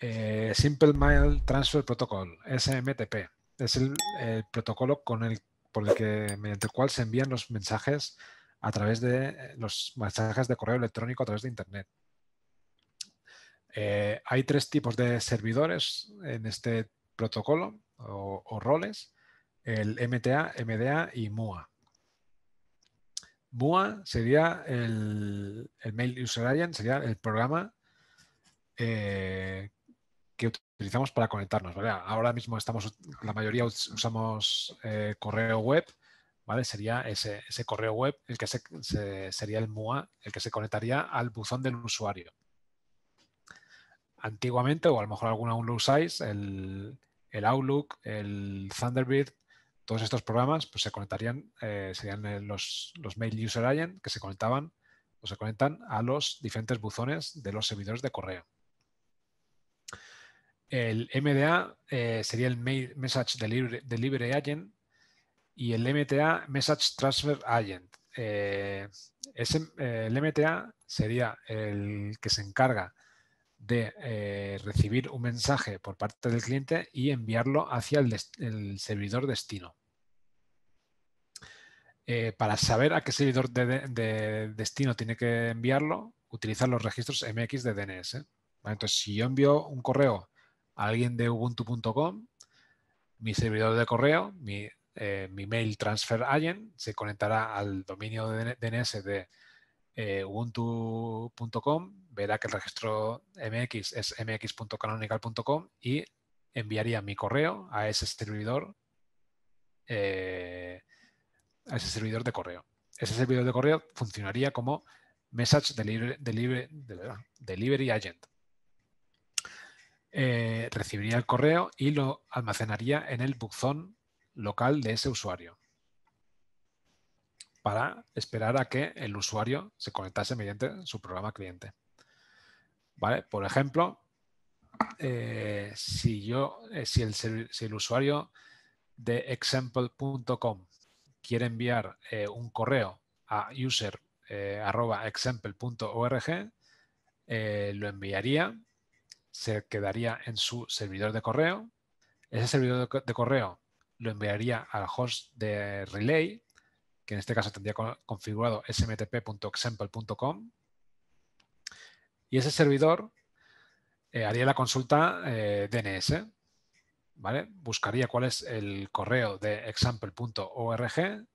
Eh, Simple Mail Transfer Protocol, SMTP. Es el, protocolo con el, por el que, mediante el cual se envían los mensajes a través de eh, los mensajes de correo electrónico a través de Internet. Eh, hay tres tipos de servidores en este protocolo o, roles, el MTA, MDA y MUA. MUA sería el, Mail User Agent, sería el programa que utilizamos para conectarnos. Ahora mismo estamos, la mayoría usamos eh, correo web, ¿vale? Sería ese, correo web el que sería el MUA, el que se conectaría al buzón del usuario. Antiguamente, o a lo mejor alguna aún lo usáis, el, Outlook, el Thunderbird, todos estos programas pues, se conectarían, eh, serían eh, los, Mail User Agent que se conectaban o se conectan a los diferentes buzones de los servidores de correo. El MDA eh, sería el Message Delivery, Agent y el MTA Message Transfer Agent. Eh, eh, el MTA sería el que se encarga de recibir un mensaje por parte del cliente y enviarlo hacia el, servidor destino. para saber a qué servidor de, destino tiene que enviarlo, utilizar los registros MX de DNS. Entonces, si yo envío un correo alguien de ubuntu.com, mi servidor de correo, eh, mi, mail transfer agent se conectará al dominio de DNS de eh, ubuntu.com, verá que el registro mx es mx.canonical.com y enviaría mi correo a ese servidor, eh, a ese servidor de correo. Ese servidor de correo funcionaría como message delivery agent eh, recibiría el correo y lo almacenaría en el buzón local de ese usuario para esperar a que el usuario se conectase mediante su programa cliente. ¿Vale? Por ejemplo, eh, si, yo, eh, el, usuario de example.com quiere enviar un correo a user.example.org, lo enviaría se quedaría en su servidor de correo. Ese servidor de correo lo enviaría al host de Relay, que en este caso tendría configurado smtp.example.com. Y ese servidor eh, haría la consulta eh, DNS. ¿vale? Buscaría cuál es el correo de example.org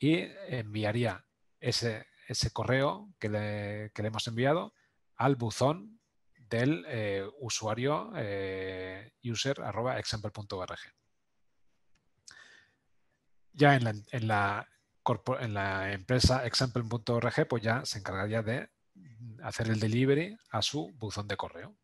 y enviaría ese, ese correo que le, que le hemos enviado al buzón el eh, usuario eh, user.example.org. Ya en la empresa example.org, pues ya se encargaría de hacer el delivery a su buzón de correo.